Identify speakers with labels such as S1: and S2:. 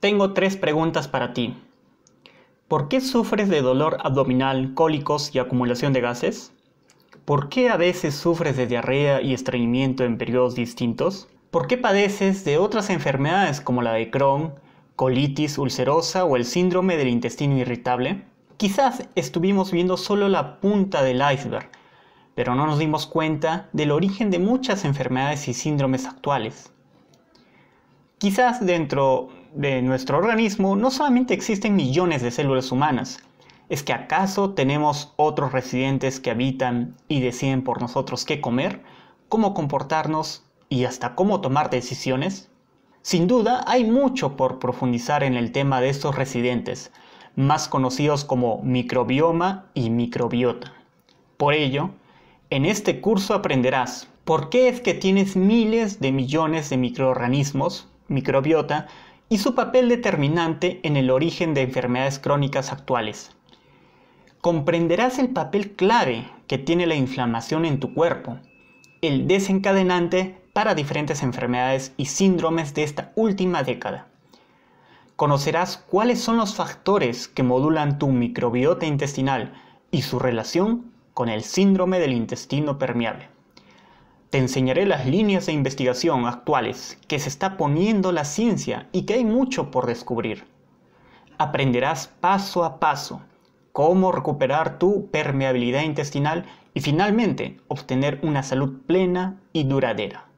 S1: Tengo tres preguntas para ti. ¿Por qué sufres de dolor abdominal, cólicos y acumulación de gases? ¿Por qué a veces sufres de diarrea y estreñimiento en periodos distintos? ¿Por qué padeces de otras enfermedades como la de Crohn, colitis ulcerosa o el síndrome del intestino irritable? Quizás estuvimos viendo solo la punta del iceberg, pero no nos dimos cuenta del origen de muchas enfermedades y síndromes actuales. Quizás dentro de nuestro organismo no solamente existen millones de células humanas, ¿Es que acaso tenemos otros residentes que habitan y deciden por nosotros qué comer, cómo comportarnos y hasta cómo tomar decisiones? Sin duda, hay mucho por profundizar en el tema de estos residentes, más conocidos como microbioma y microbiota. Por ello, en este curso aprenderás por qué es que tienes miles de millones de microorganismos, microbiota y su papel determinante en el origen de enfermedades crónicas actuales. Comprenderás el papel clave que tiene la inflamación en tu cuerpo, el desencadenante para diferentes enfermedades y síndromes de esta última década. Conocerás cuáles son los factores que modulan tu microbiota intestinal y su relación con el síndrome del intestino permeable te enseñaré las líneas de investigación actuales que se está poniendo la ciencia y que hay mucho por descubrir. Aprenderás paso a paso cómo recuperar tu permeabilidad intestinal y finalmente obtener una salud plena y duradera.